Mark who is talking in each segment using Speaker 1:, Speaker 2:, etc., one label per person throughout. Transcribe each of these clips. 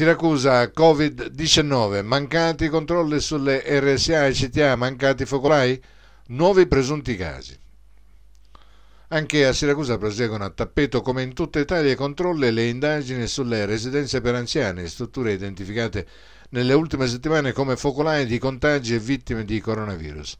Speaker 1: Siracusa Covid-19, mancati controlli sulle RSA e CTA, mancati focolai, nuovi presunti casi. Anche a Siracusa proseguono a tappeto come in tutta Italia i controlli e le indagini sulle residenze per anziani, strutture identificate nelle ultime settimane come focolai di contagi e vittime di coronavirus.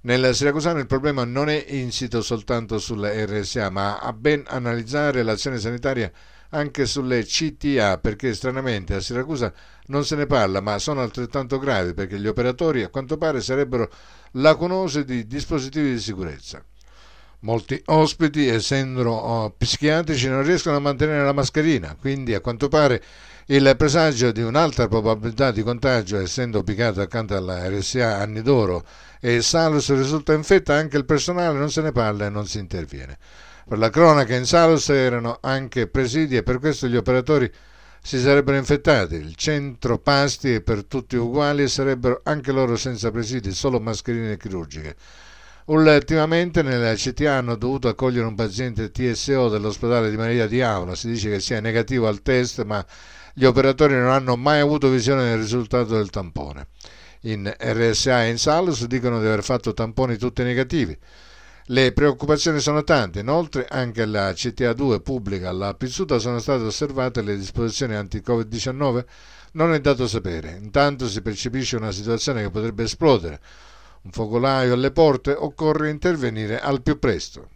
Speaker 1: Nella Siracusano il problema non è insito soltanto sulle RSA, ma a ben analizzare l'azione sanitaria anche sulle CTA perché stranamente a Siracusa non se ne parla ma sono altrettanto gravi perché gli operatori a quanto pare sarebbero lacunosi di dispositivi di sicurezza. Molti ospiti, essendo oh, psichiatrici, non riescono a mantenere la mascherina, quindi a quanto pare il presagio di un'altra probabilità di contagio, essendo ubicato accanto alla RSA Anni d'Oro e Salus risulta infetta, anche il personale non se ne parla e non si interviene. Per la cronaca in Salus erano anche presidi e per questo gli operatori si sarebbero infettati. Il centro pasti è per tutti uguali e sarebbero anche loro senza presidi, solo mascherine chirurgiche. Ultimamente nella CTA hanno dovuto accogliere un paziente TSO dell'ospedale di Maria di Aula. Si dice che sia negativo al test, ma gli operatori non hanno mai avuto visione del risultato del tampone. In RSA e in Salus dicono di aver fatto tamponi tutti negativi. Le preoccupazioni sono tante, inoltre anche alla CTA2 pubblica alla Pizzuta sono state osservate le disposizioni anti-Covid-19? Non è dato sapere, intanto si percepisce una situazione che potrebbe esplodere. Un focolaio alle porte occorre intervenire al più presto.